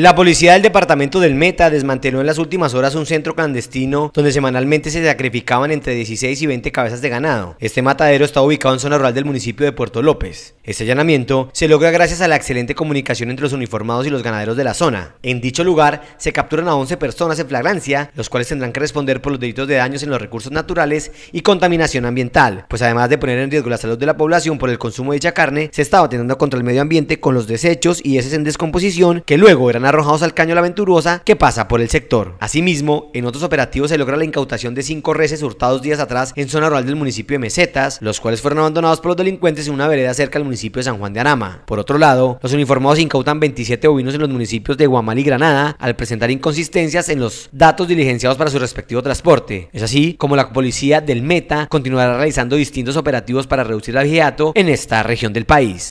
La policía del departamento del Meta desmanteló en las últimas horas un centro clandestino donde semanalmente se sacrificaban entre 16 y 20 cabezas de ganado. Este matadero está ubicado en zona rural del municipio de Puerto López. Este allanamiento se logra gracias a la excelente comunicación entre los uniformados y los ganaderos de la zona. En dicho lugar se capturan a 11 personas en flagrancia, los cuales tendrán que responder por los delitos de daños en los recursos naturales y contaminación ambiental, pues además de poner en riesgo la salud de la población por el consumo de dicha carne, se estaba atendiendo contra el medio ambiente con los desechos y heces en descomposición que luego eran arrojados al caño La Venturosa que pasa por el sector. Asimismo, en otros operativos se logra la incautación de cinco reses hurtados días atrás en zona rural del municipio de Mesetas, los cuales fueron abandonados por los delincuentes en una vereda cerca del municipio de San Juan de Arama. Por otro lado, los uniformados incautan 27 bovinos en los municipios de Guamal y Granada al presentar inconsistencias en los datos diligenciados para su respectivo transporte. Es así como la policía del Meta continuará realizando distintos operativos para reducir el vigiato en esta región del país.